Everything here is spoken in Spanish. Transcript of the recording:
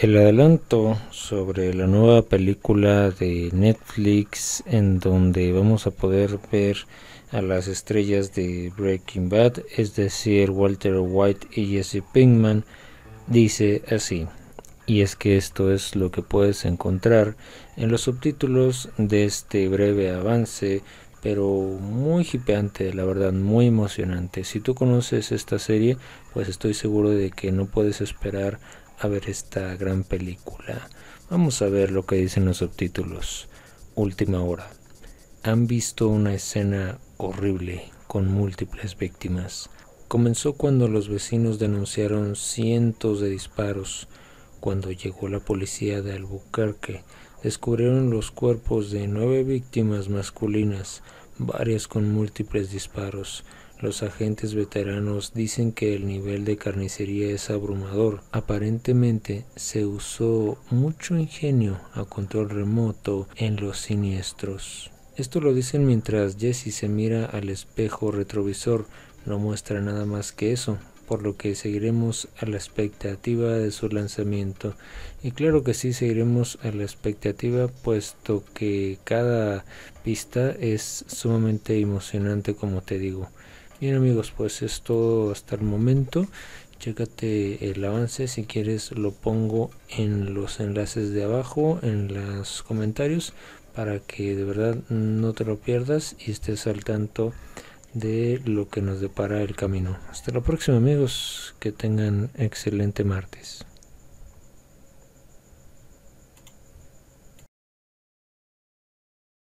El adelanto sobre la nueva película de Netflix en donde vamos a poder ver a las estrellas de Breaking Bad, es decir, Walter White y Jesse Pinkman, dice así. Y es que esto es lo que puedes encontrar en los subtítulos de este breve avance, pero muy hipeante, la verdad, muy emocionante. Si tú conoces esta serie, pues estoy seguro de que no puedes esperar a ver esta gran película. Vamos a ver lo que dicen los subtítulos. Última hora. Han visto una escena horrible con múltiples víctimas. Comenzó cuando los vecinos denunciaron cientos de disparos. Cuando llegó la policía de Albuquerque, descubrieron los cuerpos de nueve víctimas masculinas, varias con múltiples disparos. Los agentes veteranos dicen que el nivel de carnicería es abrumador. Aparentemente se usó mucho ingenio a control remoto en los siniestros. Esto lo dicen mientras Jesse se mira al espejo retrovisor. No muestra nada más que eso, por lo que seguiremos a la expectativa de su lanzamiento. Y claro que sí, seguiremos a la expectativa, puesto que cada pista es sumamente emocionante, como te digo. Bien amigos, pues esto hasta el momento. Chécate el avance, si quieres lo pongo en los enlaces de abajo, en los comentarios, para que de verdad no te lo pierdas y estés al tanto de lo que nos depara el camino. Hasta la próxima amigos, que tengan excelente martes.